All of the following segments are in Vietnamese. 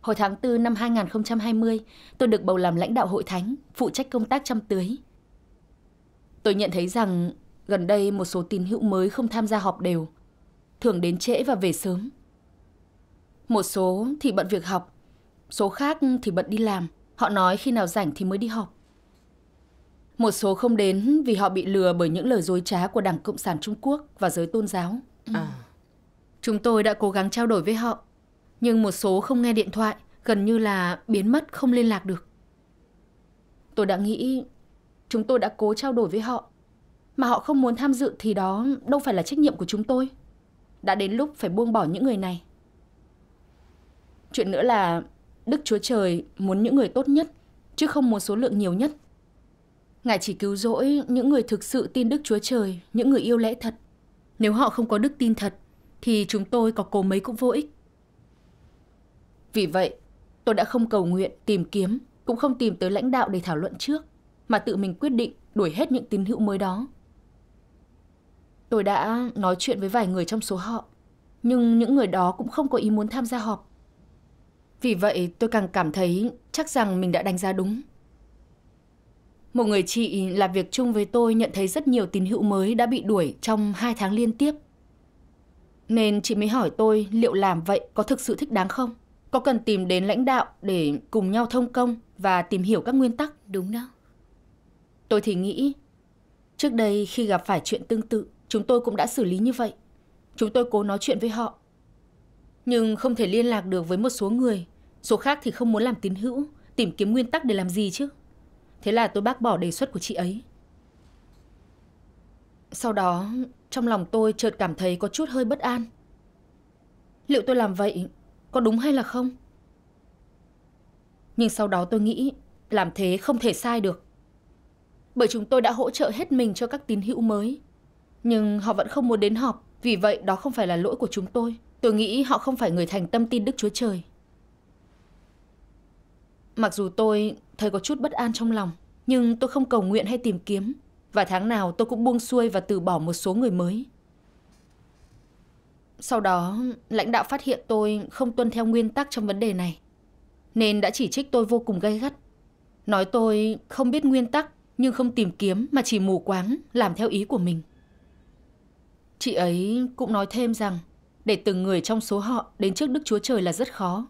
Hồi tháng 4 năm 2020, tôi được bầu làm lãnh đạo hội thánh, phụ trách công tác chăm tưới. Tôi nhận thấy rằng gần đây một số tín hữu mới không tham gia họp đều, thường đến trễ và về sớm. Một số thì bận việc học, số khác thì bận đi làm, họ nói khi nào rảnh thì mới đi họp. Một số không đến vì họ bị lừa bởi những lời dối trá của Đảng Cộng sản Trung Quốc và giới tôn giáo. À. Chúng tôi đã cố gắng trao đổi với họ nhưng một số không nghe điện thoại, gần như là biến mất không liên lạc được. Tôi đã nghĩ chúng tôi đã cố trao đổi với họ, mà họ không muốn tham dự thì đó đâu phải là trách nhiệm của chúng tôi. Đã đến lúc phải buông bỏ những người này. Chuyện nữa là Đức Chúa Trời muốn những người tốt nhất chứ không muốn số lượng nhiều nhất. Ngài chỉ cứu rỗi những người thực sự tin Đức Chúa Trời, những người yêu lẽ thật. Nếu họ không có đức tin thật thì chúng tôi có cố mấy cũng vô ích. Vì vậy, tôi đã không cầu nguyện tìm kiếm, cũng không tìm tới lãnh đạo để thảo luận trước, mà tự mình quyết định đuổi hết những tín hữu mới đó. Tôi đã nói chuyện với vài người trong số họ, nhưng những người đó cũng không có ý muốn tham gia họp. Vì vậy, tôi càng cảm thấy chắc rằng mình đã đánh giá đúng. Một người chị làm việc chung với tôi nhận thấy rất nhiều tín hữu mới đã bị đuổi trong hai tháng liên tiếp. Nên chị mới hỏi tôi liệu làm vậy có thực sự thích đáng không? có cần tìm đến lãnh đạo để cùng nhau thông công và tìm hiểu các nguyên tắc đúng đó. Tôi thì nghĩ, trước đây khi gặp phải chuyện tương tự, chúng tôi cũng đã xử lý như vậy. Chúng tôi cố nói chuyện với họ. Nhưng không thể liên lạc được với một số người, số khác thì không muốn làm tín hữu, tìm kiếm nguyên tắc để làm gì chứ. Thế là tôi bác bỏ đề xuất của chị ấy. Sau đó, trong lòng tôi chợt cảm thấy có chút hơi bất an. Liệu tôi làm vậy có đúng hay là không? Nhưng sau đó tôi nghĩ làm thế không thể sai được. Bởi chúng tôi đã hỗ trợ hết mình cho các tín hữu mới. Nhưng họ vẫn không muốn đến họp, vì vậy đó không phải là lỗi của chúng tôi. Tôi nghĩ họ không phải người thành tâm tin Đức Chúa Trời. Mặc dù tôi thấy có chút bất an trong lòng, nhưng tôi không cầu nguyện hay tìm kiếm. Và tháng nào tôi cũng buông xuôi và từ bỏ một số người mới. Sau đó, lãnh đạo phát hiện tôi không tuân theo nguyên tắc trong vấn đề này. Nên đã chỉ trích tôi vô cùng gay gắt. Nói tôi không biết nguyên tắc nhưng không tìm kiếm mà chỉ mù quáng làm theo ý của mình. Chị ấy cũng nói thêm rằng để từng người trong số họ đến trước Đức Chúa Trời là rất khó.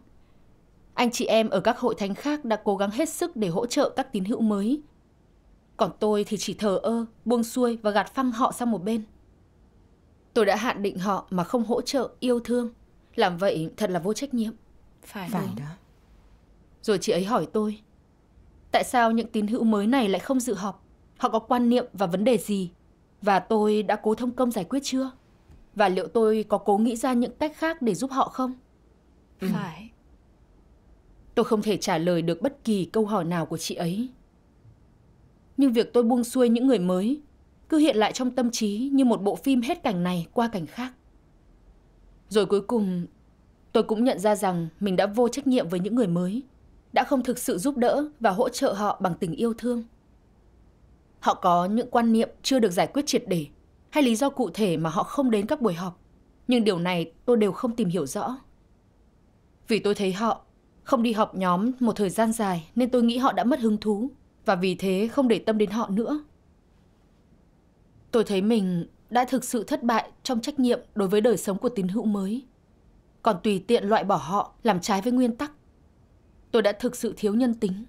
Anh chị em ở các hội thánh khác đã cố gắng hết sức để hỗ trợ các tín hữu mới. Còn tôi thì chỉ thờ ơ, buông xuôi và gạt phăng họ sang một bên. Tôi đã hạn định họ mà không hỗ trợ, yêu thương. Làm vậy thật là vô trách nhiệm. Phải, Phải đó. Rồi chị ấy hỏi tôi, tại sao những tín hữu mới này lại không dự họp? Họ có quan niệm và vấn đề gì? Và tôi đã cố thông công giải quyết chưa? Và liệu tôi có cố nghĩ ra những cách khác để giúp họ không? Ừ. Phải. Tôi không thể trả lời được bất kỳ câu hỏi nào của chị ấy. Nhưng việc tôi buông xuôi những người mới cứ hiện lại trong tâm trí như một bộ phim hết cảnh này qua cảnh khác. Rồi cuối cùng, tôi cũng nhận ra rằng mình đã vô trách nhiệm với những người mới, đã không thực sự giúp đỡ và hỗ trợ họ bằng tình yêu thương. Họ có những quan niệm chưa được giải quyết triệt để hay lý do cụ thể mà họ không đến các buổi họp, nhưng điều này tôi đều không tìm hiểu rõ. Vì tôi thấy họ không đi họp nhóm một thời gian dài nên tôi nghĩ họ đã mất hứng thú và vì thế không để tâm đến họ nữa. Tôi thấy mình đã thực sự thất bại trong trách nhiệm đối với đời sống của tín hữu mới. Còn tùy tiện loại bỏ họ làm trái với nguyên tắc. Tôi đã thực sự thiếu nhân tính.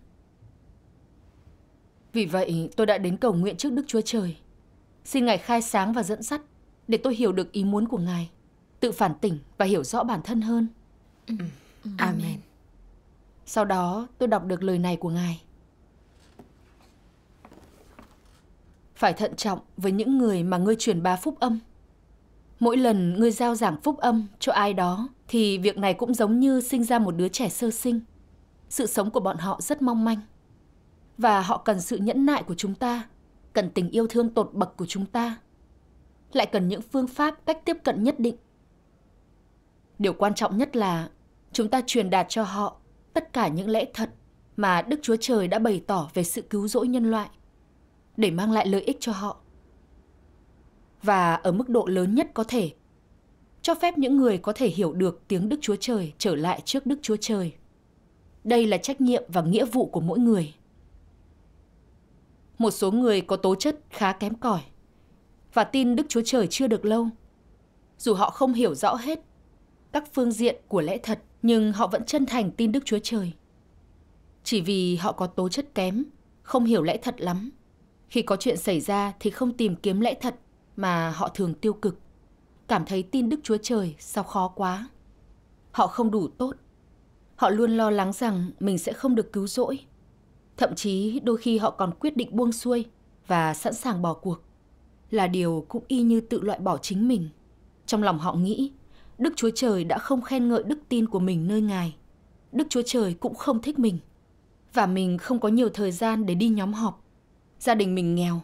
Vì vậy tôi đã đến cầu nguyện trước Đức Chúa Trời. Xin Ngài khai sáng và dẫn dắt để tôi hiểu được ý muốn của Ngài. Tự phản tỉnh và hiểu rõ bản thân hơn. Ừ. Ừ. Amen. Sau đó tôi đọc được lời này của Ngài. phải thận trọng với những người mà ngươi truyền bá phúc âm. Mỗi lần ngươi giao giảng phúc âm cho ai đó thì việc này cũng giống như sinh ra một đứa trẻ sơ sinh. Sự sống của bọn họ rất mong manh. Và họ cần sự nhẫn nại của chúng ta, cần tình yêu thương tột bậc của chúng ta. Lại cần những phương pháp cách tiếp cận nhất định. Điều quan trọng nhất là chúng ta truyền đạt cho họ tất cả những lẽ thật mà Đức Chúa Trời đã bày tỏ về sự cứu rỗi nhân loại để mang lại lợi ích cho họ và ở mức độ lớn nhất có thể cho phép những người có thể hiểu được tiếng đức chúa trời trở lại trước đức chúa trời đây là trách nhiệm và nghĩa vụ của mỗi người một số người có tố chất khá kém cỏi và tin đức chúa trời chưa được lâu dù họ không hiểu rõ hết các phương diện của lẽ thật nhưng họ vẫn chân thành tin đức chúa trời chỉ vì họ có tố chất kém không hiểu lẽ thật lắm khi có chuyện xảy ra thì không tìm kiếm lẽ thật mà họ thường tiêu cực. Cảm thấy tin Đức Chúa Trời sao khó quá. Họ không đủ tốt. Họ luôn lo lắng rằng mình sẽ không được cứu rỗi. Thậm chí đôi khi họ còn quyết định buông xuôi và sẵn sàng bỏ cuộc. Là điều cũng y như tự loại bỏ chính mình. Trong lòng họ nghĩ, Đức Chúa Trời đã không khen ngợi đức tin của mình nơi Ngài. Đức Chúa Trời cũng không thích mình. Và mình không có nhiều thời gian để đi nhóm họp gia đình mình nghèo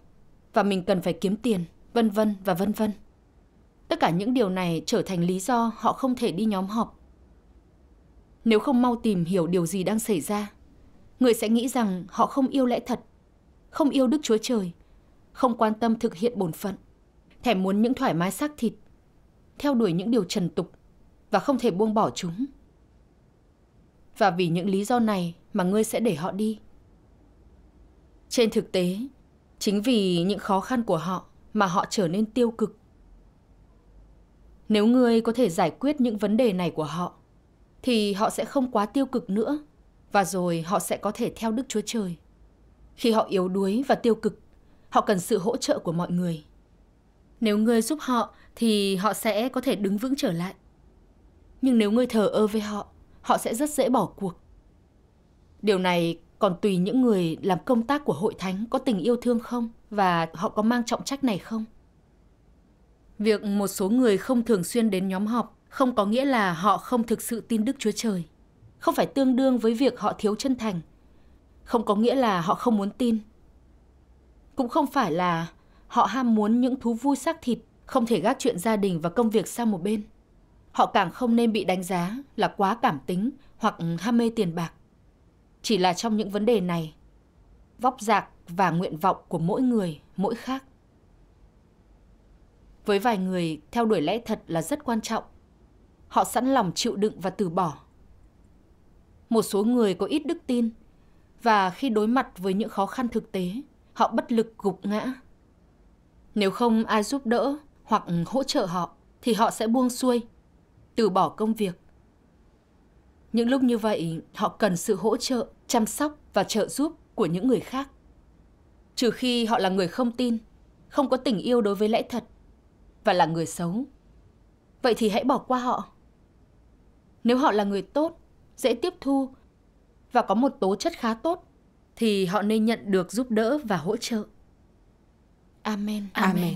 và mình cần phải kiếm tiền, vân vân và vân vân. Tất cả những điều này trở thành lý do họ không thể đi nhóm họp. Nếu không mau tìm hiểu điều gì đang xảy ra, người sẽ nghĩ rằng họ không yêu lẽ thật, không yêu Đức Chúa Trời, không quan tâm thực hiện bổn phận, thèm muốn những thoải mái xác thịt, theo đuổi những điều trần tục và không thể buông bỏ chúng. Và vì những lý do này mà ngươi sẽ để họ đi. Trên thực tế, chính vì những khó khăn của họ mà họ trở nên tiêu cực. Nếu ngươi có thể giải quyết những vấn đề này của họ, thì họ sẽ không quá tiêu cực nữa và rồi họ sẽ có thể theo Đức Chúa Trời. Khi họ yếu đuối và tiêu cực, họ cần sự hỗ trợ của mọi người. Nếu ngươi giúp họ thì họ sẽ có thể đứng vững trở lại. Nhưng nếu ngươi thờ ơ với họ, họ sẽ rất dễ bỏ cuộc. Điều này còn tùy những người làm công tác của hội thánh có tình yêu thương không và họ có mang trọng trách này không việc một số người không thường xuyên đến nhóm họp không có nghĩa là họ không thực sự tin đức chúa trời không phải tương đương với việc họ thiếu chân thành không có nghĩa là họ không muốn tin cũng không phải là họ ham muốn những thú vui xác thịt không thể gác chuyện gia đình và công việc sang một bên họ càng không nên bị đánh giá là quá cảm tính hoặc ham mê tiền bạc chỉ là trong những vấn đề này, vóc dạc và nguyện vọng của mỗi người mỗi khác. Với vài người, theo đuổi lẽ thật là rất quan trọng. Họ sẵn lòng chịu đựng và từ bỏ. Một số người có ít đức tin và khi đối mặt với những khó khăn thực tế, họ bất lực gục ngã. Nếu không ai giúp đỡ hoặc hỗ trợ họ thì họ sẽ buông xuôi, từ bỏ công việc. Những lúc như vậy, họ cần sự hỗ trợ chăm sóc và trợ giúp của những người khác. Trừ khi họ là người không tin, không có tình yêu đối với lẽ thật và là người xấu. Vậy thì hãy bỏ qua họ. Nếu họ là người tốt, dễ tiếp thu và có một tố chất khá tốt thì họ nên nhận được giúp đỡ và hỗ trợ. Amen. Amen.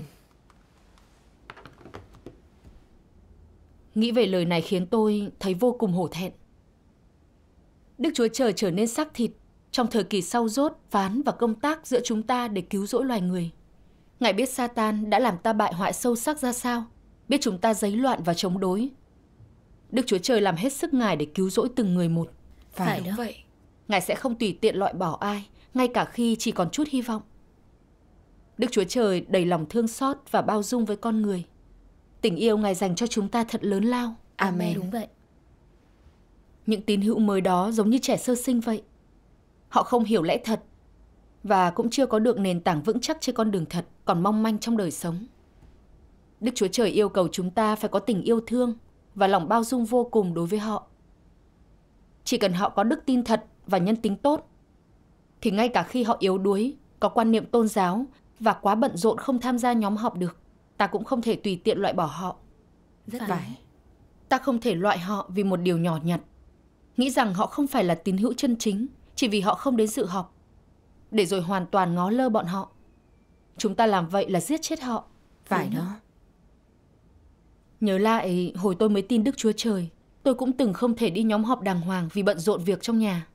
Nghĩ về lời này khiến tôi thấy vô cùng hổ thẹn. Đức Chúa Trời trở nên xác thịt trong thời kỳ sau rốt, phán và công tác giữa chúng ta để cứu rỗi loài người. Ngài biết Satan đã làm ta bại hoại sâu sắc ra sao, biết chúng ta giấy loạn và chống đối. Đức Chúa Trời làm hết sức Ngài để cứu rỗi từng người một. Phải, Phải đúng vậy. Ngài sẽ không tùy tiện loại bỏ ai, ngay cả khi chỉ còn chút hy vọng. Đức Chúa Trời đầy lòng thương xót và bao dung với con người. Tình yêu Ngài dành cho chúng ta thật lớn lao. Amen. Đúng vậy những tín hữu mới đó giống như trẻ sơ sinh vậy. Họ không hiểu lẽ thật và cũng chưa có được nền tảng vững chắc trên con đường thật còn mong manh trong đời sống. Đức Chúa Trời yêu cầu chúng ta phải có tình yêu thương và lòng bao dung vô cùng đối với họ. Chỉ cần họ có đức tin thật và nhân tính tốt, thì ngay cả khi họ yếu đuối, có quan niệm tôn giáo và quá bận rộn không tham gia nhóm họp được, ta cũng không thể tùy tiện loại bỏ họ. Rất phải. phải. Ta không thể loại họ vì một điều nhỏ nhặt nghĩ rằng họ không phải là tín hữu chân chính chỉ vì họ không đến dự họp, để rồi hoàn toàn ngó lơ bọn họ. Chúng ta làm vậy là giết chết họ. Phải Đúng. đó. Nhớ lại hồi tôi mới tin Đức Chúa Trời, tôi cũng từng không thể đi nhóm họp đàng hoàng vì bận rộn việc trong nhà.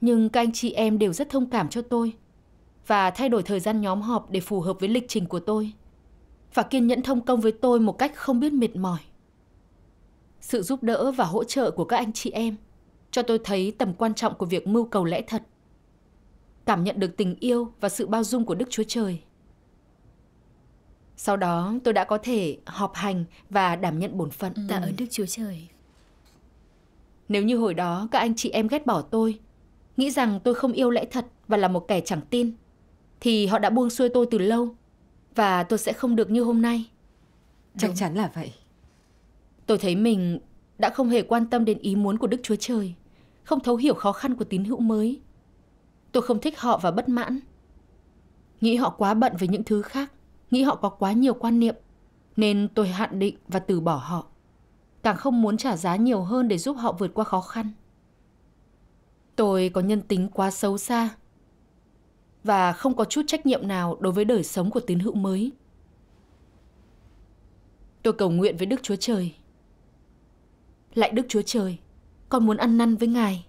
Nhưng các anh chị em đều rất thông cảm cho tôi và thay đổi thời gian nhóm họp để phù hợp với lịch trình của tôi và kiên nhẫn thông công với tôi một cách không biết mệt mỏi sự giúp đỡ và hỗ trợ của các anh chị em cho tôi thấy tầm quan trọng của việc mưu cầu lẽ thật. Cảm nhận được tình yêu và sự bao dung của Đức Chúa Trời. Sau đó tôi đã có thể họp hành và đảm nhận bổn phận. Ừ. Tạ ơn Đức Chúa Trời. Nếu như hồi đó các anh chị em ghét bỏ tôi, nghĩ rằng tôi không yêu lẽ thật và là một kẻ chẳng tin, thì họ đã buông xuôi tôi từ lâu và tôi sẽ không được như hôm nay. Chắc chắn là vậy. Tôi thấy mình đã không hề quan tâm đến ý muốn của Đức Chúa Trời, không thấu hiểu khó khăn của tín hữu mới. Tôi không thích họ và bất mãn. Nghĩ họ quá bận với những thứ khác, nghĩ họ có quá nhiều quan niệm, nên tôi hạn định và từ bỏ họ. Càng không muốn trả giá nhiều hơn để giúp họ vượt qua khó khăn. Tôi có nhân tính quá xấu xa và không có chút trách nhiệm nào đối với đời sống của tín hữu mới. Tôi cầu nguyện với Đức Chúa Trời lạy Đức Chúa Trời, con muốn ăn năn với Ngài.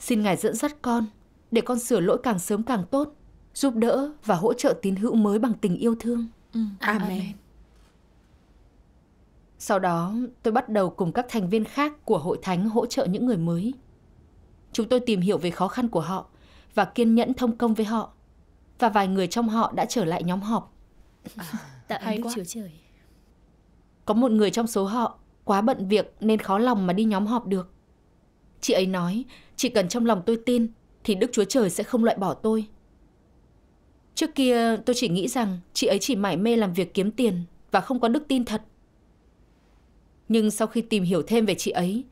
Xin Ngài dẫn dắt con, để con sửa lỗi càng sớm càng tốt, giúp đỡ và hỗ trợ tín hữu mới bằng tình yêu thương. Ừ. Amen. Sau đó, tôi bắt đầu cùng các thành viên khác của hội thánh hỗ trợ những người mới. Chúng tôi tìm hiểu về khó khăn của họ và kiên nhẫn thông công với họ. Và vài người trong họ đã trở lại nhóm họp. À, tạ ơn Đức Chúa Trời. Có một người trong số họ quá bận việc nên khó lòng mà đi nhóm họp được. Chị ấy nói, chỉ cần trong lòng tôi tin thì Đức Chúa Trời sẽ không loại bỏ tôi. Trước kia tôi chỉ nghĩ rằng chị ấy chỉ mải mê làm việc kiếm tiền và không có đức tin thật. Nhưng sau khi tìm hiểu thêm về chị ấy,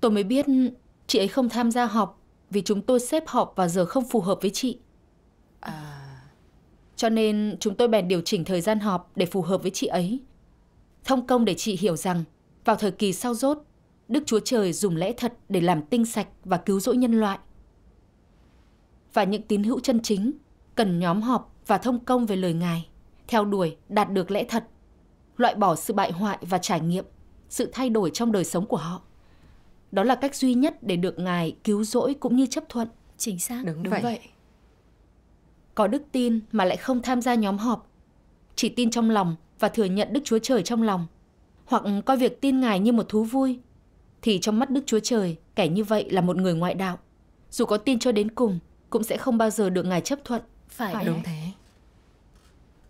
tôi mới biết chị ấy không tham gia họp vì chúng tôi xếp họp vào giờ không phù hợp với chị. À... Cho nên chúng tôi bèn điều chỉnh thời gian họp để phù hợp với chị ấy. Thông công để chị hiểu rằng vào thời kỳ sau rốt, Đức Chúa Trời dùng lẽ thật để làm tinh sạch và cứu rỗi nhân loại. Và những tín hữu chân chính cần nhóm họp và thông công về lời Ngài, theo đuổi đạt được lẽ thật, loại bỏ sự bại hoại và trải nghiệm, sự thay đổi trong đời sống của họ. Đó là cách duy nhất để được Ngài cứu rỗi cũng như chấp thuận. Chính xác, đúng, đúng vậy. vậy. Có đức tin mà lại không tham gia nhóm họp, chỉ tin trong lòng và thừa nhận Đức Chúa Trời trong lòng hoặc coi việc tin Ngài như một thú vui, thì trong mắt Đức Chúa Trời, kẻ như vậy là một người ngoại đạo. Dù có tin cho đến cùng, cũng sẽ không bao giờ được Ngài chấp thuận. Phải, Phải đúng thế.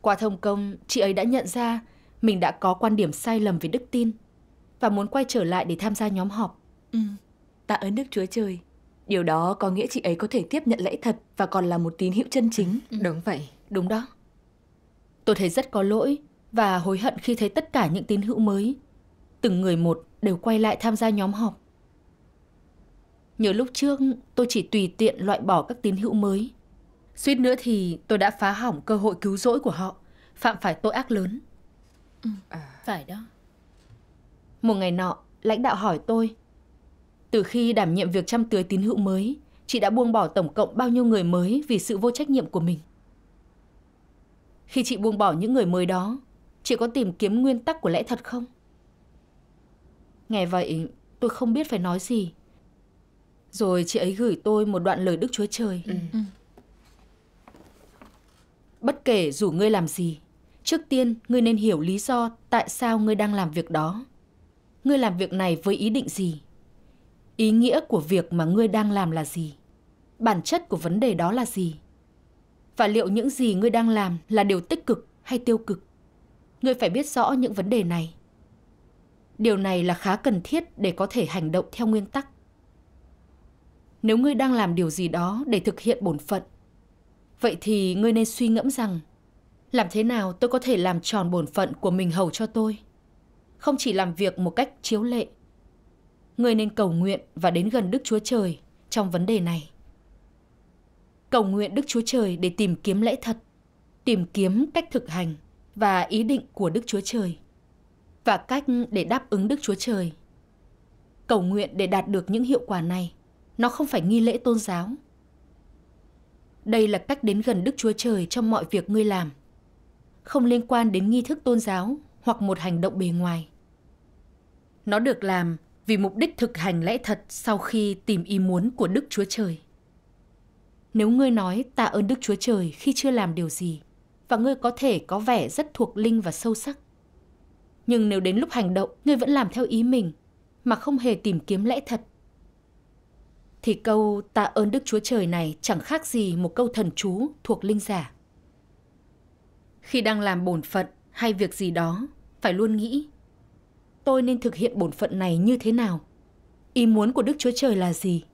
Qua thông công, chị ấy đã nhận ra mình đã có quan điểm sai lầm về đức tin và muốn quay trở lại để tham gia nhóm họp. Ừ, tạ ơn Đức Chúa Trời. Điều đó có nghĩa chị ấy có thể tiếp nhận lễ thật và còn là một tín hiệu chân chính. Ừ. Đúng vậy. Đúng đó. Tôi thấy rất có lỗi và hối hận khi thấy tất cả những tín hữu mới, từng người một đều quay lại tham gia nhóm họp. Nhớ lúc trước tôi chỉ tùy tiện loại bỏ các tín hữu mới. Suýt nữa thì tôi đã phá hỏng cơ hội cứu rỗi của họ, phạm phải tội ác lớn. Ừ, à. phải đó. Một ngày nọ, lãnh đạo hỏi tôi. Từ khi đảm nhiệm việc chăm tưới tín hữu mới, chị đã buông bỏ tổng cộng bao nhiêu người mới vì sự vô trách nhiệm của mình. Khi chị buông bỏ những người mới đó, chị có tìm kiếm nguyên tắc của lẽ thật không? Nghe vậy, tôi không biết phải nói gì. Rồi chị ấy gửi tôi một đoạn lời Đức Chúa Trời. Ừ. ừ. Bất kể dù ngươi làm gì, trước tiên ngươi nên hiểu lý do tại sao ngươi đang làm việc đó. Ngươi làm việc này với ý định gì? Ý nghĩa của việc mà ngươi đang làm là gì? Bản chất của vấn đề đó là gì? Và liệu những gì ngươi đang làm là điều tích cực hay tiêu cực? Ngươi phải biết rõ những vấn đề này. Điều này là khá cần thiết để có thể hành động theo nguyên tắc. Nếu ngươi đang làm điều gì đó để thực hiện bổn phận, vậy thì ngươi nên suy ngẫm rằng làm thế nào tôi có thể làm tròn bổn phận của mình hầu cho tôi? Không chỉ làm việc một cách chiếu lệ. Ngươi nên cầu nguyện và đến gần Đức Chúa Trời trong vấn đề này. Cầu nguyện Đức Chúa Trời để tìm kiếm lẽ thật, tìm kiếm cách thực hành và ý định của Đức Chúa Trời và cách để đáp ứng Đức Chúa Trời. Cầu nguyện để đạt được những hiệu quả này, nó không phải nghi lễ tôn giáo. Đây là cách đến gần Đức Chúa Trời trong mọi việc ngươi làm, không liên quan đến nghi thức tôn giáo hoặc một hành động bề ngoài. Nó được làm vì mục đích thực hành lẽ thật sau khi tìm ý muốn của Đức Chúa Trời. Nếu ngươi nói tạ ơn Đức Chúa Trời khi chưa làm điều gì, và ngươi có thể có vẻ rất thuộc linh và sâu sắc. Nhưng nếu đến lúc hành động, ngươi vẫn làm theo ý mình, mà không hề tìm kiếm lẽ thật. Thì câu tạ ơn Đức Chúa Trời này chẳng khác gì một câu thần chú thuộc linh giả. Khi đang làm bổn phận hay việc gì đó, phải luôn nghĩ tôi nên thực hiện bổn phận này như thế nào? Ý muốn của Đức Chúa Trời là gì?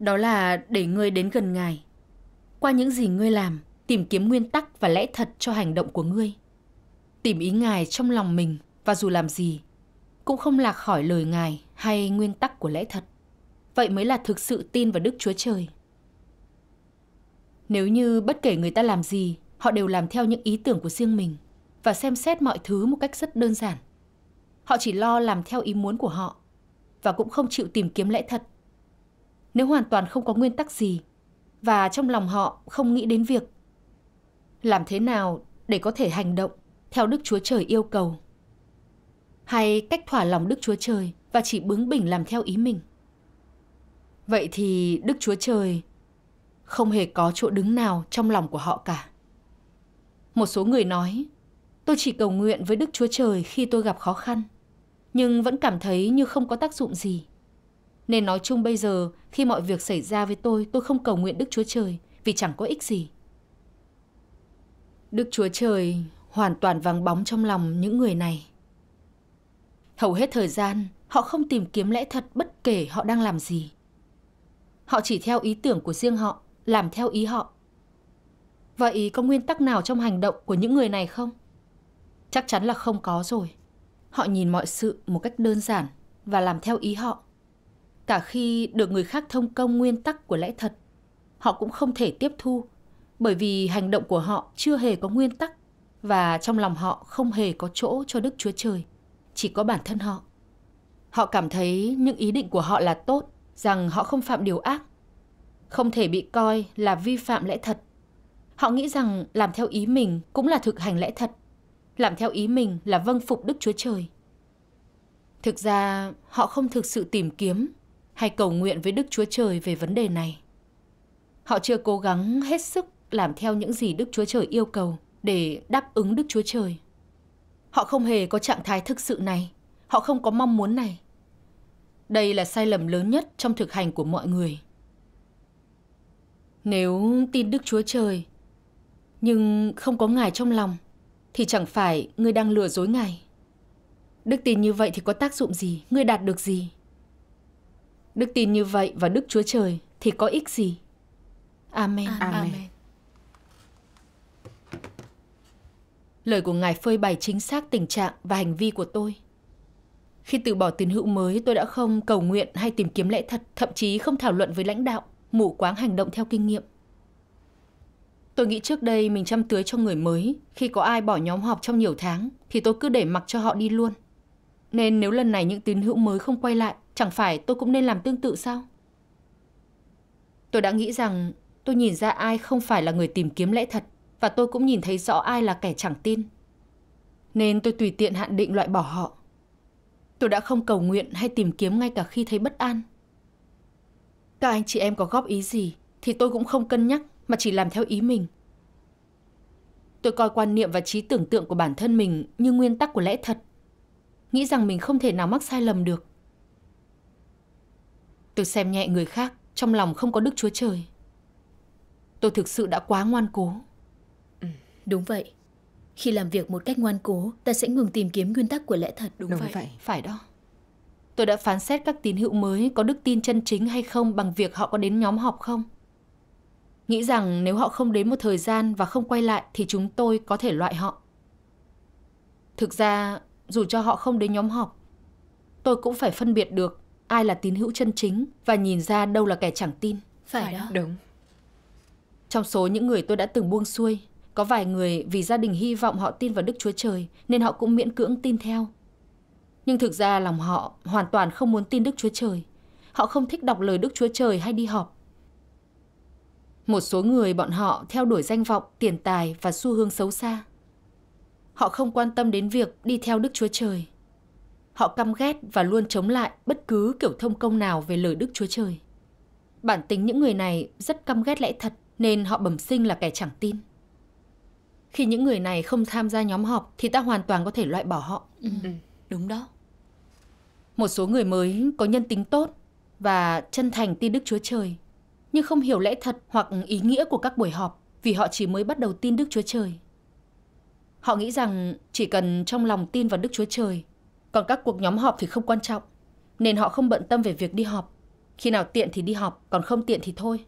Đó là để ngươi đến gần Ngài. Qua những gì ngươi làm, tìm kiếm nguyên tắc và lẽ thật cho hành động của ngươi. Tìm ý Ngài trong lòng mình và dù làm gì, cũng không lạc khỏi lời Ngài hay nguyên tắc của lẽ thật. Vậy mới là thực sự tin vào Đức Chúa Trời. Nếu như bất kể người ta làm gì, họ đều làm theo những ý tưởng của riêng mình và xem xét mọi thứ một cách rất đơn giản. Họ chỉ lo làm theo ý muốn của họ và cũng không chịu tìm kiếm lẽ thật. Nếu hoàn toàn không có nguyên tắc gì và trong lòng họ không nghĩ đến việc làm thế nào để có thể hành động theo Đức Chúa Trời yêu cầu? Hay cách thỏa lòng Đức Chúa Trời và chỉ bướng bỉnh làm theo ý mình? Vậy thì Đức Chúa Trời không hề có chỗ đứng nào trong lòng của họ cả. Một số người nói, tôi chỉ cầu nguyện với Đức Chúa Trời khi tôi gặp khó khăn, nhưng vẫn cảm thấy như không có tác dụng gì. Nên nói chung bây giờ, khi mọi việc xảy ra với tôi, tôi không cầu nguyện Đức Chúa Trời vì chẳng có ích gì. Đức Chúa Trời hoàn toàn vắng bóng trong lòng những người này. Hầu hết thời gian, họ không tìm kiếm lẽ thật bất kể họ đang làm gì. Họ chỉ theo ý tưởng của riêng họ, làm theo ý họ. Vậy có nguyên tắc nào trong hành động của những người này không? Chắc chắn là không có rồi. Họ nhìn mọi sự một cách đơn giản và làm theo ý họ. Cả khi được người khác thông công nguyên tắc của lẽ thật, họ cũng không thể tiếp thu bởi vì hành động của họ chưa hề có nguyên tắc và trong lòng họ không hề có chỗ cho Đức Chúa Trời, chỉ có bản thân họ. Họ cảm thấy những ý định của họ là tốt, rằng họ không phạm điều ác, không thể bị coi là vi phạm lẽ thật. Họ nghĩ rằng làm theo ý mình cũng là thực hành lẽ thật, làm theo ý mình là vâng phục Đức Chúa Trời. Thực ra, họ không thực sự tìm kiếm hay cầu nguyện với Đức Chúa Trời về vấn đề này. Họ chưa cố gắng hết sức làm theo những gì Đức Chúa Trời yêu cầu để đáp ứng Đức Chúa Trời. Họ không hề có trạng thái thực sự này, họ không có mong muốn này. Đây là sai lầm lớn nhất trong thực hành của mọi người. Nếu tin Đức Chúa Trời nhưng không có Ngài trong lòng thì chẳng phải ngươi đang lừa dối Ngài. Đức tin như vậy thì có tác dụng gì, ngươi đạt được gì? Đức tin như vậy và Đức Chúa Trời thì có ích gì? Amen. Amen. Amen. Lời của ngài phơi bày chính xác tình trạng và hành vi của tôi. Khi từ bỏ tín hữu mới, tôi đã không cầu nguyện hay tìm kiếm lẽ thật, thậm chí không thảo luận với lãnh đạo, mù quáng hành động theo kinh nghiệm. Tôi nghĩ trước đây mình chăm tưới cho người mới, khi có ai bỏ nhóm họp trong nhiều tháng thì tôi cứ để mặc cho họ đi luôn. Nên nếu lần này những tín hữu mới không quay lại, chẳng phải tôi cũng nên làm tương tự sao? Tôi đã nghĩ rằng tôi nhìn ra ai không phải là người tìm kiếm lẽ thật và tôi cũng nhìn thấy rõ ai là kẻ chẳng tin. Nên tôi tùy tiện hạn định loại bỏ họ. Tôi đã không cầu nguyện hay tìm kiếm ngay cả khi thấy bất an. Các anh chị em có góp ý gì thì tôi cũng không cân nhắc mà chỉ làm theo ý mình. Tôi coi quan niệm và trí tưởng tượng của bản thân mình như nguyên tắc của lẽ thật. Nghĩ rằng mình không thể nào mắc sai lầm được. Tôi xem nhẹ người khác, trong lòng không có Đức Chúa Trời. Tôi thực sự đã quá ngoan cố. Đúng vậy. Khi làm việc một cách ngoan cố, ta sẽ ngừng tìm kiếm nguyên tắc của lẽ thật. Đúng, Đúng vậy. vậy. Phải đó. Tôi đã phán xét các tín hữu mới có đức tin chân chính hay không bằng việc họ có đến nhóm họp không. Nghĩ rằng nếu họ không đến một thời gian và không quay lại thì chúng tôi có thể loại họ. Thực ra, dù cho họ không đến nhóm họp, tôi cũng phải phân biệt được ai là tín hữu chân chính và nhìn ra đâu là kẻ chẳng tin. Phải, Phải đó. Đúng. Trong số những người tôi đã từng buông xuôi, có vài người vì gia đình hy vọng họ tin vào Đức Chúa Trời nên họ cũng miễn cưỡng tin theo. Nhưng thực ra lòng họ hoàn toàn không muốn tin Đức Chúa Trời. Họ không thích đọc lời Đức Chúa Trời hay đi họp. Một số người bọn họ theo đuổi danh vọng, tiền tài và xu hướng xấu xa. Họ không quan tâm đến việc đi theo Đức Chúa Trời. Họ căm ghét và luôn chống lại bất cứ kiểu thông công nào về lời Đức Chúa Trời. Bản tính những người này rất căm ghét lẽ thật nên họ bẩm sinh là kẻ chẳng tin. Khi những người này không tham gia nhóm họp thì ta hoàn toàn có thể loại bỏ họ. Ừ. ừ. Đúng đó. Một số người mới có nhân tính tốt và chân thành tin Đức Chúa Trời, nhưng không hiểu lẽ thật hoặc ý nghĩa của các buổi họp vì họ chỉ mới bắt đầu tin Đức Chúa Trời. Họ nghĩ rằng chỉ cần trong lòng tin vào Đức Chúa Trời, còn các cuộc nhóm họp thì không quan trọng, nên họ không bận tâm về việc đi họp. Khi nào tiện thì đi họp, còn không tiện thì thôi.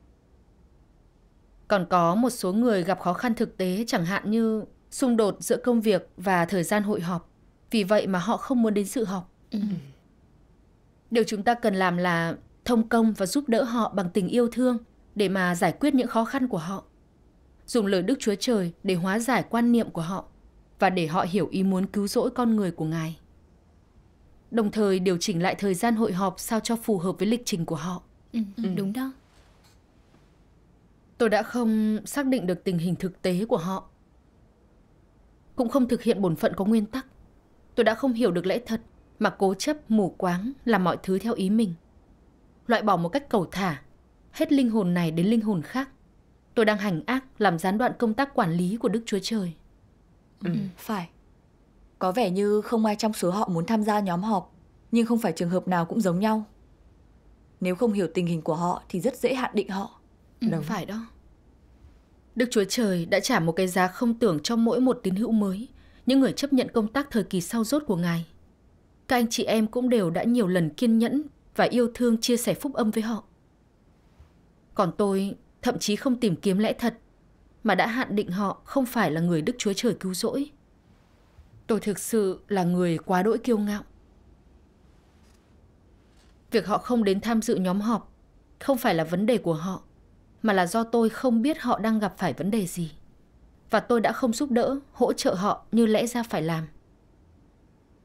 Còn có một số người gặp khó khăn thực tế chẳng hạn như xung đột giữa công việc và thời gian hội họp. Vì vậy mà họ không muốn đến sự họp. Ừ. Điều chúng ta cần làm là thông công và giúp đỡ họ bằng tình yêu thương để mà giải quyết những khó khăn của họ. Dùng lời Đức Chúa Trời để hóa giải quan niệm của họ và để họ hiểu ý muốn cứu rỗi con người của Ngài. Đồng thời điều chỉnh lại thời gian hội họp sao cho phù hợp với lịch trình của họ. Ừ, ừ. Đúng đó. Tôi đã không xác định được tình hình thực tế của họ. Cũng không thực hiện bổn phận có nguyên tắc. Tôi đã không hiểu được lẽ thật mà cố chấp mù quáng làm mọi thứ theo ý mình. Loại bỏ một cách cầu thả, hết linh hồn này đến linh hồn khác. Tôi đang hành ác làm gián đoạn công tác quản lý của Đức Chúa Trời. Ừ, ừ phải. Có vẻ như không ai trong số họ muốn tham gia nhóm họp, nhưng không phải trường hợp nào cũng giống nhau. Nếu không hiểu tình hình của họ thì rất dễ hạn định họ. Ừ. đâu. Phải đó. Đức Chúa Trời đã trả một cái giá không tưởng cho mỗi một tín hữu mới, những người chấp nhận công tác thời kỳ sau rốt của Ngài. Các anh chị em cũng đều đã nhiều lần kiên nhẫn và yêu thương chia sẻ phúc âm với họ. Còn tôi thậm chí không tìm kiếm lẽ thật, mà đã hạn định họ không phải là người Đức Chúa Trời cứu rỗi. Tôi thực sự là người quá đỗi kiêu ngạo. Việc họ không đến tham dự nhóm họp không phải là vấn đề của họ mà là do tôi không biết họ đang gặp phải vấn đề gì. Và tôi đã không giúp đỡ, hỗ trợ họ như lẽ ra phải làm.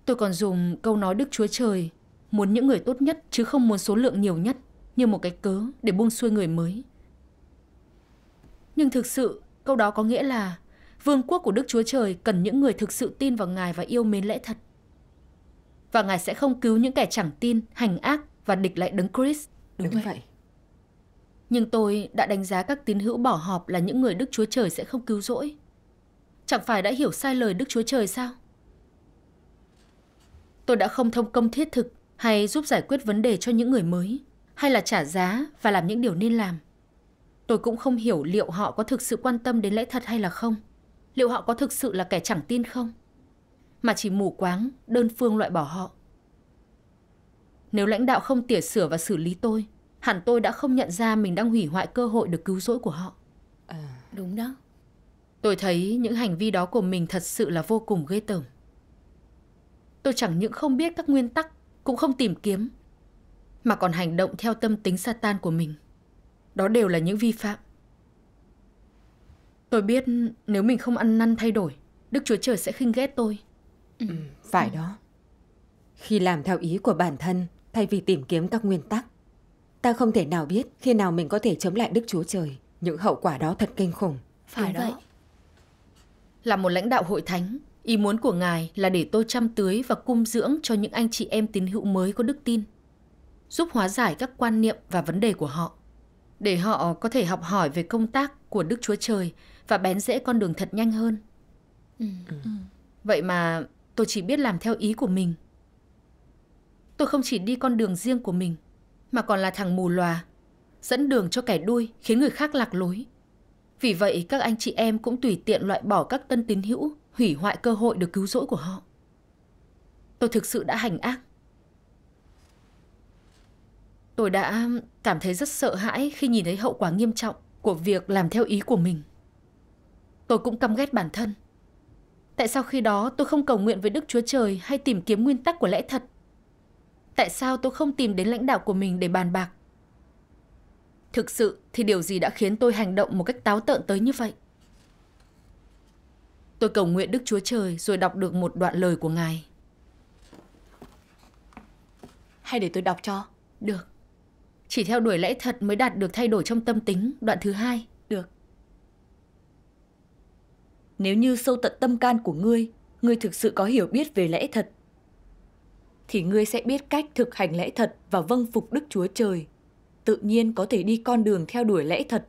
Tôi còn dùng câu nói Đức Chúa Trời muốn những người tốt nhất chứ không muốn số lượng nhiều nhất như một cái cớ để buông xuôi người mới. Nhưng thực sự, câu đó có nghĩa là vương quốc của Đức Chúa Trời cần những người thực sự tin vào Ngài và yêu mến lẽ thật. Và Ngài sẽ không cứu những kẻ chẳng tin, hành ác và địch lại đấng Chris Đúng, Đúng vậy. vậy. Nhưng tôi đã đánh giá các tín hữu bỏ họp là những người Đức Chúa Trời sẽ không cứu rỗi. Chẳng phải đã hiểu sai lời Đức Chúa Trời sao? Tôi đã không thông công thiết thực hay giúp giải quyết vấn đề cho những người mới, hay là trả giá và làm những điều nên làm. Tôi cũng không hiểu liệu họ có thực sự quan tâm đến lẽ thật hay là không. Liệu họ có thực sự là kẻ chẳng tin không? Mà chỉ mù quáng, đơn phương loại bỏ họ. Nếu lãnh đạo không tỉa sửa và xử lý tôi, hẳn tôi đã không nhận ra mình đang hủy hoại cơ hội được cứu rỗi của họ. À. Đúng đó. Tôi thấy những hành vi đó của mình thật sự là vô cùng ghê tởm. Tôi chẳng những không biết các nguyên tắc, cũng không tìm kiếm, mà còn hành động theo tâm tính Satan của mình. Đó đều là những vi phạm. Tôi biết nếu mình không ăn năn thay đổi, Đức Chúa Trời sẽ khinh ghét tôi. Ừ, phải đó. Khi làm theo ý của bản thân, thay vì tìm kiếm các nguyên tắc, Ta không thể nào biết khi nào mình có thể chống lại Đức Chúa Trời. Những hậu quả đó thật kinh khủng. Phải Đúng đó. Vậy. Là một lãnh đạo hội thánh, ý muốn của Ngài là để tôi chăm tưới và cung dưỡng cho những anh chị em tín hữu mới có đức tin. Giúp hóa giải các quan niệm và vấn đề của họ. Để họ có thể học hỏi về công tác của Đức Chúa Trời và bén rễ con đường thật nhanh hơn. Ừ. ừ. Vậy mà tôi chỉ biết làm theo ý của mình. Tôi không chỉ đi con đường riêng của mình mà còn là thằng mù lòa, dẫn đường cho kẻ đuôi khiến người khác lạc lối. Vì vậy các anh chị em cũng tùy tiện loại bỏ các tân tín hữu, hủy hoại cơ hội được cứu rỗi của họ. Tôi thực sự đã hành ác. Tôi đã cảm thấy rất sợ hãi khi nhìn thấy hậu quả nghiêm trọng của việc làm theo ý của mình. Tôi cũng căm ghét bản thân. Tại sao khi đó tôi không cầu nguyện với Đức Chúa Trời hay tìm kiếm nguyên tắc của lẽ thật tại sao tôi không tìm đến lãnh đạo của mình để bàn bạc? Thực sự thì điều gì đã khiến tôi hành động một cách táo tợn tới như vậy? Tôi cầu nguyện Đức Chúa Trời rồi đọc được một đoạn lời của Ngài. Hay để tôi đọc cho? Được. Chỉ theo đuổi lẽ thật mới đạt được thay đổi trong tâm tính, đoạn thứ hai. Được. Nếu như sâu tận tâm can của ngươi, ngươi thực sự có hiểu biết về lẽ thật thì ngươi sẽ biết cách thực hành lẽ thật và vâng phục Đức Chúa Trời. Tự nhiên có thể đi con đường theo đuổi lẽ thật.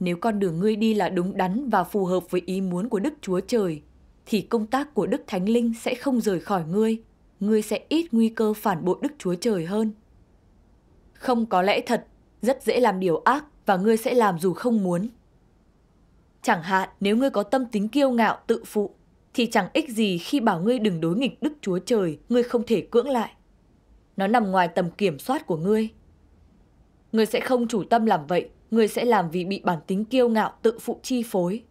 Nếu con đường ngươi đi là đúng đắn và phù hợp với ý muốn của Đức Chúa Trời, thì công tác của Đức Thánh Linh sẽ không rời khỏi ngươi. Ngươi sẽ ít nguy cơ phản bội Đức Chúa Trời hơn. Không có lẽ thật, rất dễ làm điều ác và ngươi sẽ làm dù không muốn. Chẳng hạn nếu ngươi có tâm tính kiêu ngạo tự phụ thì chẳng ích gì khi bảo ngươi đừng đối nghịch Đức Chúa Trời, ngươi không thể cưỡng lại. Nó nằm ngoài tầm kiểm soát của ngươi. Ngươi sẽ không chủ tâm làm vậy, ngươi sẽ làm vì bị bản tính kiêu ngạo tự phụ chi phối.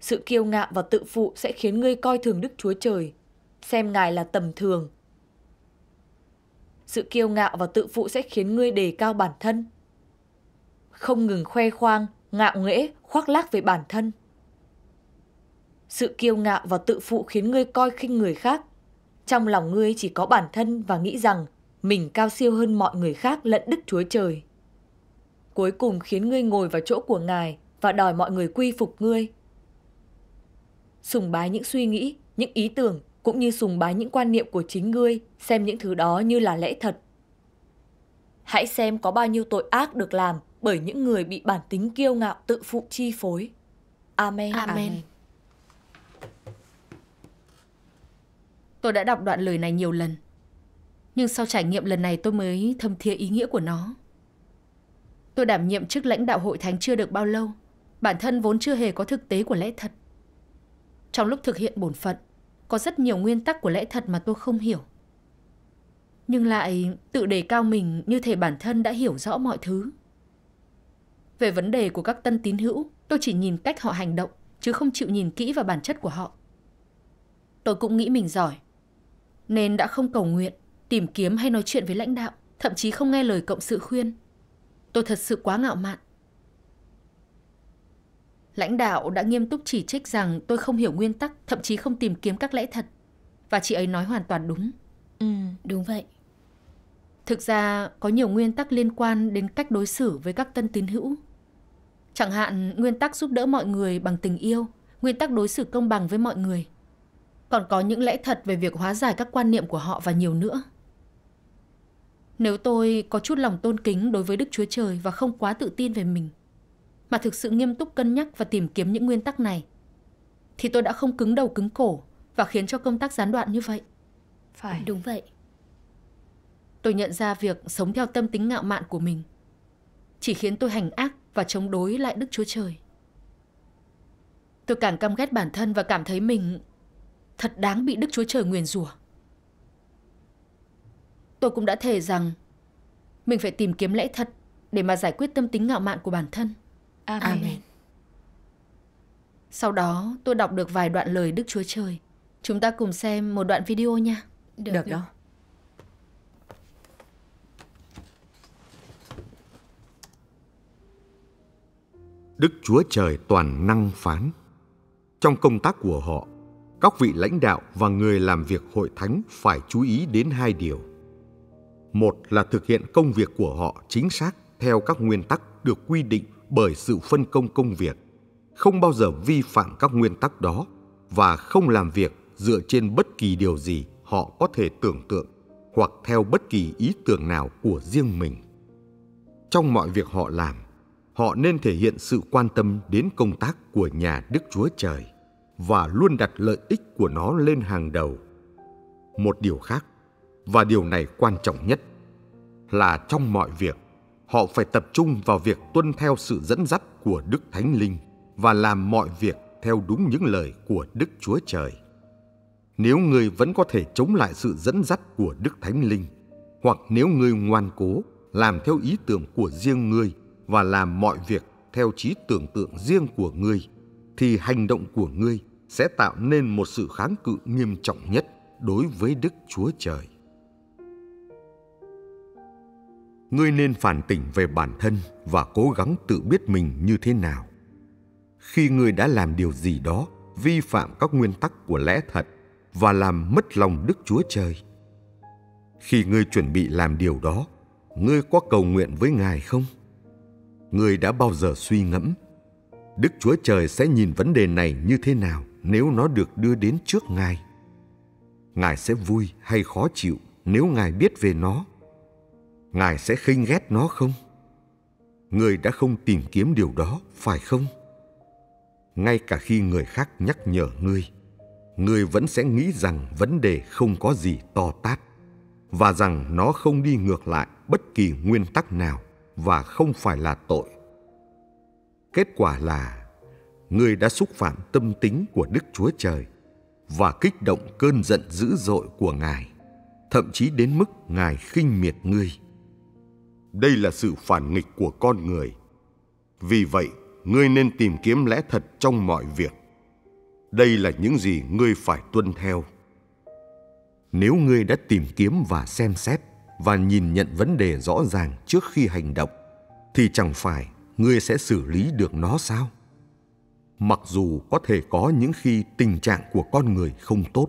Sự kiêu ngạo và tự phụ sẽ khiến ngươi coi thường Đức Chúa Trời, xem Ngài là tầm thường. Sự kiêu ngạo và tự phụ sẽ khiến ngươi đề cao bản thân. Không ngừng khoe khoang, ngạo nghễ, khoác lác về bản thân – sự kiêu ngạo và tự phụ khiến ngươi coi khinh người khác. Trong lòng ngươi chỉ có bản thân và nghĩ rằng mình cao siêu hơn mọi người khác lẫn Đức Chúa Trời. Cuối cùng khiến ngươi ngồi vào chỗ của Ngài và đòi mọi người quy phục ngươi. Sùng bái những suy nghĩ, những ý tưởng cũng như sùng bái những quan niệm của chính ngươi, xem những thứ đó như là lẽ thật. Hãy xem có bao nhiêu tội ác được làm bởi những người bị bản tính kiêu ngạo tự phụ chi phối. Amen. Amen. Amen. Tôi đã đọc đoạn lời này nhiều lần. Nhưng sau trải nghiệm lần này tôi mới thâm thiế ý nghĩa của nó. Tôi đảm nhiệm chức lãnh đạo hội thánh chưa được bao lâu. Bản thân vốn chưa hề có thực tế của lẽ thật. Trong lúc thực hiện bổn phận, có rất nhiều nguyên tắc của lẽ thật mà tôi không hiểu. Nhưng lại tự đề cao mình như thể bản thân đã hiểu rõ mọi thứ. Về vấn đề của các tân tín hữu, tôi chỉ nhìn cách họ hành động chứ không chịu nhìn kỹ vào bản chất của họ. Tôi cũng nghĩ mình giỏi, nên đã không cầu nguyện, tìm kiếm hay nói chuyện với lãnh đạo, thậm chí không nghe lời cộng sự khuyên. Tôi thật sự quá ngạo mạn. Lãnh đạo đã nghiêm túc chỉ trích rằng tôi không hiểu nguyên tắc, thậm chí không tìm kiếm các lẽ thật. Và chị ấy nói hoàn toàn đúng. Ừ, đúng vậy. Thực ra, có nhiều nguyên tắc liên quan đến cách đối xử với các tân tín hữu Chẳng hạn nguyên tắc giúp đỡ mọi người bằng tình yêu, nguyên tắc đối xử công bằng với mọi người. Còn có những lẽ thật về việc hóa giải các quan niệm của họ và nhiều nữa. Nếu tôi có chút lòng tôn kính đối với Đức Chúa Trời và không quá tự tin về mình, mà thực sự nghiêm túc cân nhắc và tìm kiếm những nguyên tắc này, thì tôi đã không cứng đầu cứng cổ và khiến cho công tác gián đoạn như vậy. Phải. Đúng vậy. Tôi nhận ra việc sống theo tâm tính ngạo mạn của mình chỉ khiến tôi hành ác và chống đối lại Đức Chúa Trời. Tôi càng căm ghét bản thân và cảm thấy mình thật đáng bị Đức Chúa Trời nguyền rủa. Tôi cũng đã thề rằng mình phải tìm kiếm lẽ thật để mà giải quyết tâm tính ngạo mạn của bản thân. Amen. Amen. Sau đó, tôi đọc được vài đoạn lời Đức Chúa Trời. Chúng ta cùng xem một đoạn video nha. Được, được đó. Đức Chúa Trời toàn năng phán. Trong công tác của họ, các vị lãnh đạo và người làm việc hội thánh phải chú ý đến hai điều. Một là thực hiện công việc của họ chính xác theo các nguyên tắc được quy định bởi sự phân công công việc, không bao giờ vi phạm các nguyên tắc đó và không làm việc dựa trên bất kỳ điều gì họ có thể tưởng tượng hoặc theo bất kỳ ý tưởng nào của riêng mình. Trong mọi việc họ làm, họ nên thể hiện sự quan tâm đến công tác của nhà Đức Chúa Trời và luôn đặt lợi ích của nó lên hàng đầu. Một điều khác, và điều này quan trọng nhất, là trong mọi việc, họ phải tập trung vào việc tuân theo sự dẫn dắt của Đức Thánh Linh và làm mọi việc theo đúng những lời của Đức Chúa Trời. Nếu người vẫn có thể chống lại sự dẫn dắt của Đức Thánh Linh, hoặc nếu người ngoan cố làm theo ý tưởng của riêng người và làm mọi việc theo trí tưởng tượng riêng của ngươi thì hành động của ngươi sẽ tạo nên một sự kháng cự nghiêm trọng nhất đối với Đức Chúa Trời. Ngươi nên phản tỉnh về bản thân và cố gắng tự biết mình như thế nào. Khi ngươi đã làm điều gì đó vi phạm các nguyên tắc của lẽ thật và làm mất lòng Đức Chúa Trời. Khi ngươi chuẩn bị làm điều đó, ngươi có cầu nguyện với Ngài không? người đã bao giờ suy ngẫm Đức Chúa Trời sẽ nhìn vấn đề này như thế nào nếu nó được đưa đến trước Ngài? Ngài sẽ vui hay khó chịu nếu Ngài biết về nó? Ngài sẽ khinh ghét nó không? Người đã không tìm kiếm điều đó, phải không? Ngay cả khi người khác nhắc nhở ngươi, ngươi vẫn sẽ nghĩ rằng vấn đề không có gì to tát và rằng nó không đi ngược lại bất kỳ nguyên tắc nào và không phải là tội. Kết quả là người đã xúc phạm tâm tính của Đức Chúa Trời và kích động cơn giận dữ dội của Ngài, thậm chí đến mức Ngài khinh miệt ngươi. Đây là sự phản nghịch của con người. Vì vậy, ngươi nên tìm kiếm lẽ thật trong mọi việc. Đây là những gì ngươi phải tuân theo. Nếu ngươi đã tìm kiếm và xem xét, và nhìn nhận vấn đề rõ ràng trước khi hành động thì chẳng phải ngươi sẽ xử lý được nó sao mặc dù có thể có những khi tình trạng của con người không tốt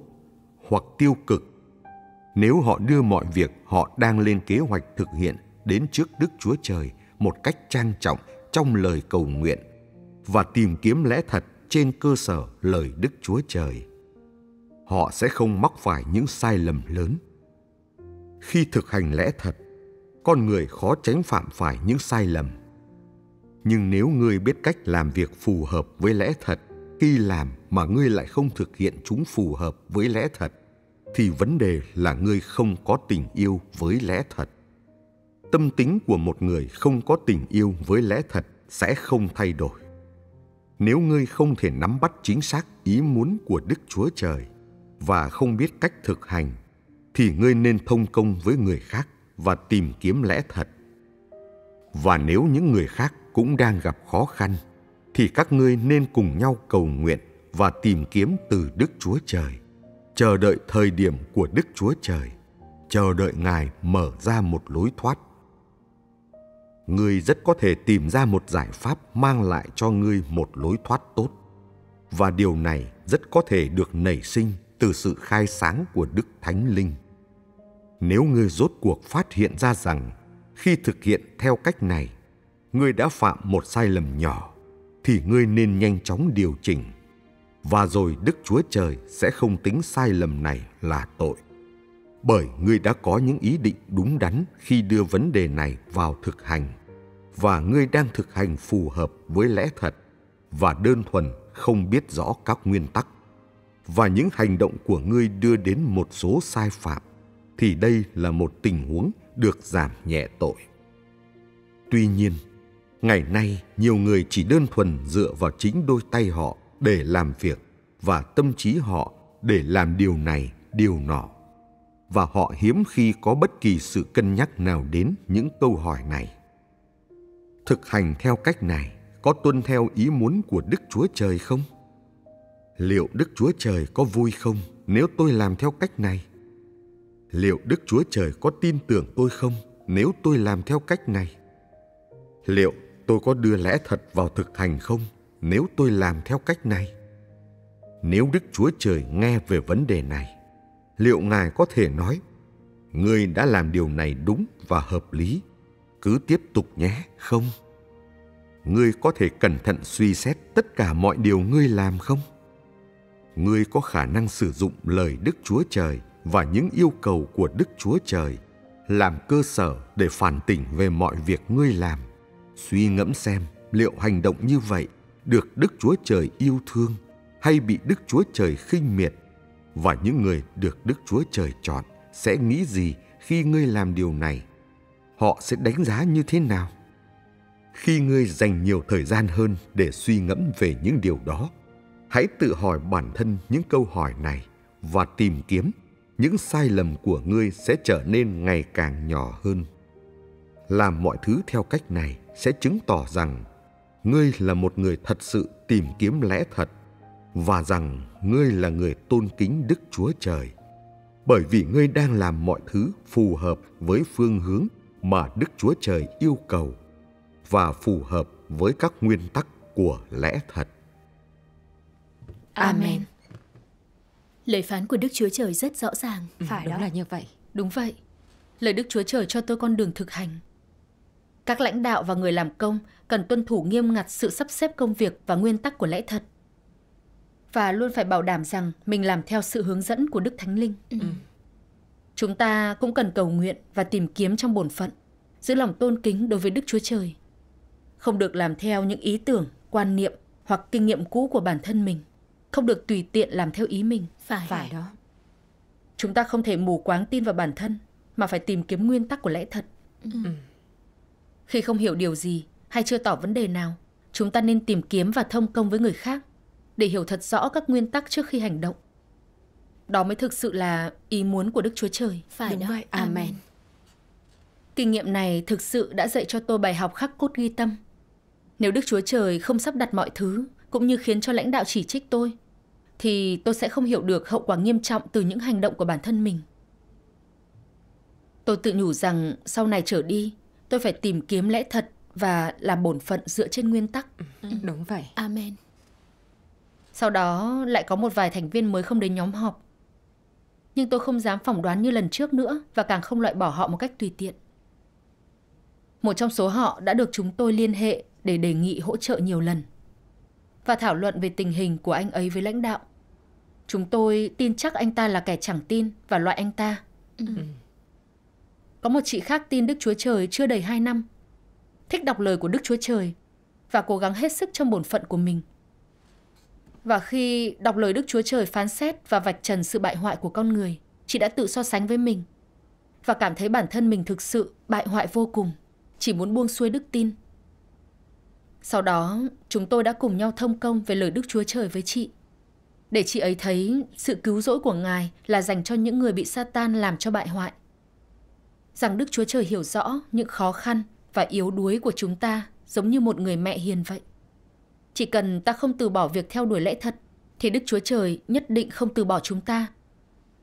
hoặc tiêu cực nếu họ đưa mọi việc họ đang lên kế hoạch thực hiện đến trước đức chúa trời một cách trang trọng trong lời cầu nguyện và tìm kiếm lẽ thật trên cơ sở lời đức chúa trời họ sẽ không mắc phải những sai lầm lớn khi thực hành lẽ thật con người khó tránh phạm phải những sai lầm nhưng nếu ngươi biết cách làm việc phù hợp với lẽ thật khi làm mà ngươi lại không thực hiện chúng phù hợp với lẽ thật thì vấn đề là ngươi không có tình yêu với lẽ thật tâm tính của một người không có tình yêu với lẽ thật sẽ không thay đổi nếu ngươi không thể nắm bắt chính xác ý muốn của đức chúa trời và không biết cách thực hành thì ngươi nên thông công với người khác và tìm kiếm lẽ thật. Và nếu những người khác cũng đang gặp khó khăn, thì các ngươi nên cùng nhau cầu nguyện và tìm kiếm từ Đức Chúa Trời, chờ đợi thời điểm của Đức Chúa Trời, chờ đợi Ngài mở ra một lối thoát. Ngươi rất có thể tìm ra một giải pháp mang lại cho ngươi một lối thoát tốt, và điều này rất có thể được nảy sinh từ sự khai sáng của Đức Thánh Linh nếu ngươi rốt cuộc phát hiện ra rằng khi thực hiện theo cách này ngươi đã phạm một sai lầm nhỏ thì ngươi nên nhanh chóng điều chỉnh và rồi đức chúa trời sẽ không tính sai lầm này là tội bởi ngươi đã có những ý định đúng đắn khi đưa vấn đề này vào thực hành và ngươi đang thực hành phù hợp với lẽ thật và đơn thuần không biết rõ các nguyên tắc và những hành động của ngươi đưa đến một số sai phạm thì đây là một tình huống được giảm nhẹ tội. Tuy nhiên, ngày nay nhiều người chỉ đơn thuần dựa vào chính đôi tay họ để làm việc và tâm trí họ để làm điều này, điều nọ. Và họ hiếm khi có bất kỳ sự cân nhắc nào đến những câu hỏi này. Thực hành theo cách này có tuân theo ý muốn của Đức Chúa Trời không? Liệu Đức Chúa Trời có vui không nếu tôi làm theo cách này? liệu Đức Chúa Trời có tin tưởng tôi không nếu tôi làm theo cách này? Liệu tôi có đưa lẽ thật vào thực hành không nếu tôi làm theo cách này? Nếu Đức Chúa Trời nghe về vấn đề này, liệu Ngài có thể nói, Ngươi đã làm điều này đúng và hợp lý, cứ tiếp tục nhé, không? Ngươi có thể cẩn thận suy xét tất cả mọi điều ngươi làm không? Ngươi có khả năng sử dụng lời Đức Chúa Trời – và những yêu cầu của Đức Chúa Trời làm cơ sở để phản tỉnh về mọi việc ngươi làm. Suy ngẫm xem liệu hành động như vậy được Đức Chúa Trời yêu thương hay bị Đức Chúa Trời khinh miệt và những người được Đức Chúa Trời chọn sẽ nghĩ gì khi ngươi làm điều này? Họ sẽ đánh giá như thế nào? Khi ngươi dành nhiều thời gian hơn để suy ngẫm về những điều đó, hãy tự hỏi bản thân những câu hỏi này và tìm kiếm những sai lầm của ngươi sẽ trở nên ngày càng nhỏ hơn. Làm mọi thứ theo cách này sẽ chứng tỏ rằng ngươi là một người thật sự tìm kiếm lẽ thật và rằng ngươi là người tôn kính Đức Chúa Trời. Bởi vì ngươi đang làm mọi thứ phù hợp với phương hướng mà Đức Chúa Trời yêu cầu và phù hợp với các nguyên tắc của lẽ thật. Amen. Lời phán của Đức Chúa Trời rất rõ ràng. Ừ, Phải đúng đó. là như vậy. Đúng vậy. Lời Đức Chúa Trời cho tôi con đường thực hành. Các lãnh đạo và người làm công cần tuân thủ nghiêm ngặt sự sắp xếp công việc và nguyên tắc của lẽ thật. Và luôn phải bảo đảm rằng mình làm theo sự hướng dẫn của Đức Thánh Linh. Ừ. ừ. Chúng ta cũng cần cầu nguyện và tìm kiếm trong bổn phận, giữ lòng tôn kính đối với Đức Chúa Trời. Không được làm theo những ý tưởng, quan niệm hoặc kinh nghiệm cũ của bản thân mình không được tùy tiện làm theo ý mình. Phải. Phải đó. Chúng ta không thể mù quáng tin vào bản thân mà phải tìm kiếm nguyên tắc của lẽ thật. Ừ. ừ. Khi không hiểu điều gì hay chưa tỏ vấn đề nào, chúng ta nên tìm kiếm và thông công với người khác để hiểu thật rõ các nguyên tắc trước khi hành động. Đó mới thực sự là ý muốn của Đức Chúa Trời. Phải Đúng đó. Vậy. Amen. Amen. Kinh nghiệm này thực sự đã dạy cho tôi bài học khắc cốt ghi tâm. Nếu Đức Chúa Trời không sắp đặt mọi thứ, cũng như khiến cho lãnh đạo chỉ trích tôi, thì tôi sẽ không hiểu được hậu quả nghiêm trọng từ những hành động của bản thân mình. Tôi tự nhủ rằng sau này trở đi, tôi phải tìm kiếm lẽ thật và là bổn phận dựa trên nguyên tắc. Ừ, đúng vậy. Amen. Sau đó lại có một vài thành viên mới không đến nhóm họp. Nhưng tôi không dám phỏng đoán như lần trước nữa và càng không loại bỏ họ một cách tùy tiện. Một trong số họ đã được chúng tôi liên hệ để đề nghị hỗ trợ nhiều lần và thảo luận về tình hình của anh ấy với lãnh đạo. Chúng tôi tin chắc anh ta là kẻ chẳng tin và loại anh ta. Ừ. Ừ. Có một chị khác tin Đức Chúa Trời chưa đầy 2 năm, thích đọc lời của Đức Chúa Trời và cố gắng hết sức trong bổn phận của mình. Và khi đọc lời Đức Chúa Trời phán xét và vạch trần sự bại hoại của con người, chị đã tự so sánh với mình và cảm thấy bản thân mình thực sự bại hoại vô cùng, chỉ muốn buông xuôi đức tin. Sau đó, chúng tôi đã cùng nhau thông công về lời Đức Chúa Trời với chị để chị ấy thấy sự cứu rỗi của Ngài là dành cho những người bị Satan làm cho bại hoại. Rằng Đức Chúa Trời hiểu rõ những khó khăn và yếu đuối của chúng ta giống như một người mẹ hiền vậy. Chỉ cần ta không từ bỏ việc theo đuổi lẽ thật thì Đức Chúa Trời nhất định không từ bỏ chúng ta.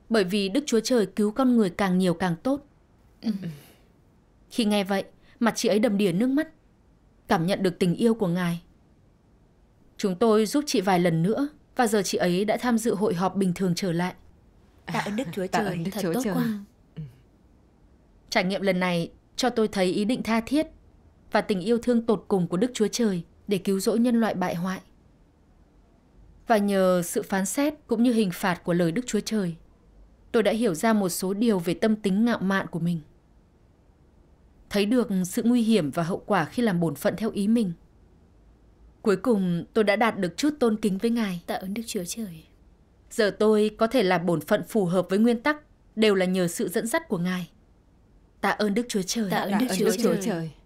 Bởi vì Đức Chúa Trời cứu con người càng nhiều càng tốt. Ừ. Khi nghe vậy, mặt chị ấy đầm đìa nước mắt, cảm nhận được tình yêu của Ngài. Chúng tôi giúp chị vài lần nữa và giờ chị ấy đã tham dự hội họp bình thường trở lại. Tạ ơn Đức Chúa Trời, ơn Đức thật Chúa tốt Trời. quá. Ừ. Trải nghiệm lần này cho tôi thấy ý định tha thiết và tình yêu thương tột cùng của Đức Chúa Trời để cứu rỗi nhân loại bại hoại. Và nhờ sự phán xét cũng như hình phạt của lời Đức Chúa Trời, tôi đã hiểu ra một số điều về tâm tính ngạo mạn của mình. Thấy được sự nguy hiểm và hậu quả khi làm bổn phận theo ý mình – Cuối cùng tôi đã đạt được chút tôn kính với ngài. Tạ ơn Đức Chúa Trời. Giờ tôi có thể làm bổn phận phù hợp với nguyên tắc đều là nhờ sự dẫn dắt của ngài. Tạ ơn Đức Chúa Trời. Tạ ơn Đức, Tạ Đức Chúa Trời. Chúa Trời.